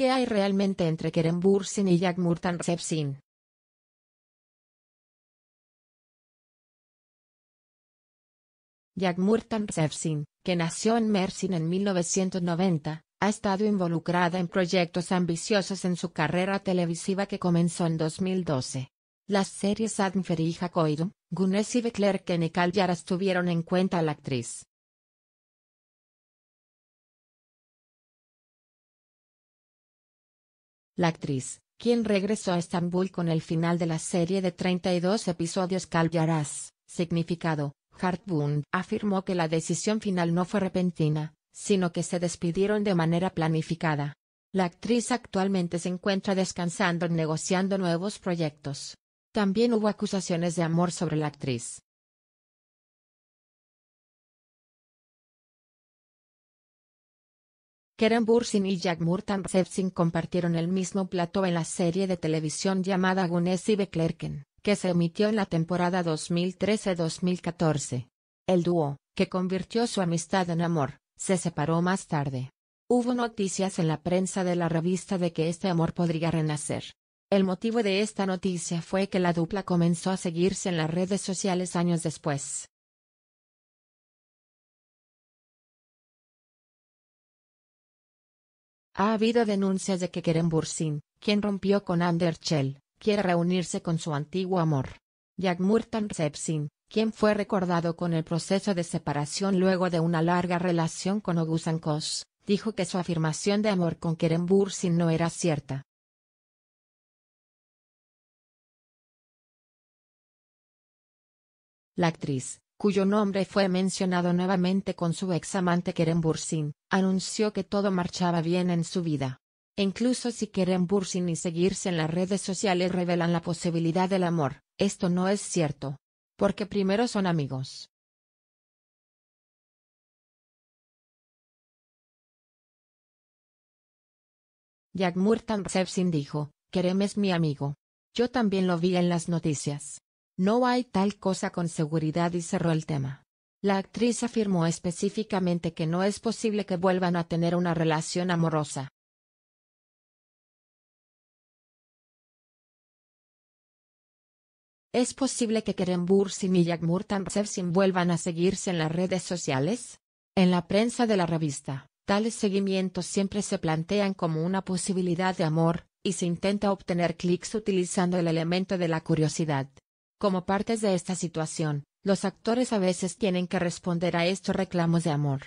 ¿Qué hay realmente entre Kerem Bursin y Jack Murtan Repsin? Jack que nació en Mersin en 1990, ha estado involucrada en proyectos ambiciosos en su carrera televisiva que comenzó en 2012. Las series Adnferi y Jacoidum, Gunes y Beklerken y Yaras tuvieron en cuenta a la actriz. La actriz, quien regresó a Estambul con el final de la serie de 32 episodios Yaraz, significado, Hartbund, afirmó que la decisión final no fue repentina, sino que se despidieron de manera planificada. La actriz actualmente se encuentra descansando negociando nuevos proyectos. También hubo acusaciones de amor sobre la actriz. Keren Bursin y Jack Murtan compartieron el mismo plato en la serie de televisión llamada Gunes y Beklerken, que se emitió en la temporada 2013-2014. El dúo, que convirtió su amistad en amor, se separó más tarde. Hubo noticias en la prensa de la revista de que este amor podría renacer. El motivo de esta noticia fue que la dupla comenzó a seguirse en las redes sociales años después. Ha habido denuncias de que Kerem Bursin, quien rompió con Ander quiere reunirse con su antiguo amor. Yagmurtan Sepsin, quien fue recordado con el proceso de separación luego de una larga relación con Oguzhan Kos, dijo que su afirmación de amor con Kerem Bursin no era cierta. La actriz, cuyo nombre fue mencionado nuevamente con su amante Kerem Bursin, anunció que todo marchaba bien en su vida. incluso si Kerem Bursin y seguirse en las redes sociales revelan la posibilidad del amor, esto no es cierto. Porque primero son amigos. Yagmur dijo, Kerem es mi amigo. Yo también lo vi en las noticias. No hay tal cosa con seguridad y cerró el tema. La actriz afirmó específicamente que no es posible que vuelvan a tener una relación amorosa. ¿Es posible que Kerem Bursin y Yagmur se vuelvan a seguirse en las redes sociales? En la prensa de la revista, tales seguimientos siempre se plantean como una posibilidad de amor, y se intenta obtener clics utilizando el elemento de la curiosidad. Como partes de esta situación, los actores a veces tienen que responder a estos reclamos de amor.